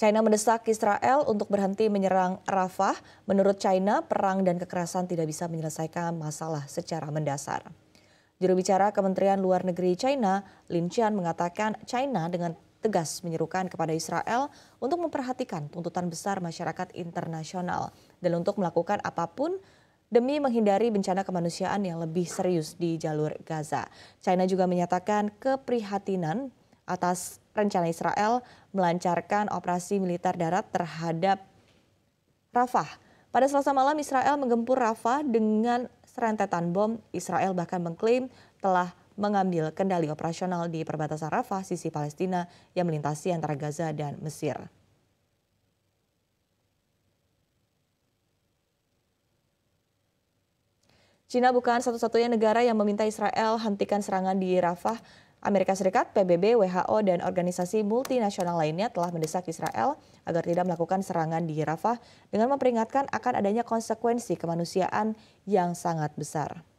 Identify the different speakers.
Speaker 1: China mendesak Israel untuk berhenti menyerang Rafah. Menurut China, perang dan kekerasan tidak bisa menyelesaikan masalah secara mendasar. Juru bicara Kementerian Luar Negeri China, Lin Qian mengatakan China dengan tegas menyerukan kepada Israel untuk memperhatikan tuntutan besar masyarakat internasional dan untuk melakukan apapun demi menghindari bencana kemanusiaan yang lebih serius di jalur Gaza. China juga menyatakan keprihatinan atas rencana Israel melancarkan operasi militer darat terhadap Rafah. Pada selasa malam Israel menggempur Rafah dengan serentetan bom. Israel bahkan mengklaim telah mengambil kendali operasional di perbatasan Rafah sisi Palestina yang melintasi antara Gaza dan Mesir. Cina bukan satu-satunya negara yang meminta Israel hentikan serangan di Rafah Amerika Serikat, PBB, WHO, dan organisasi multinasional lainnya telah mendesak Israel agar tidak melakukan serangan di Rafah dengan memperingatkan akan adanya konsekuensi kemanusiaan yang sangat besar.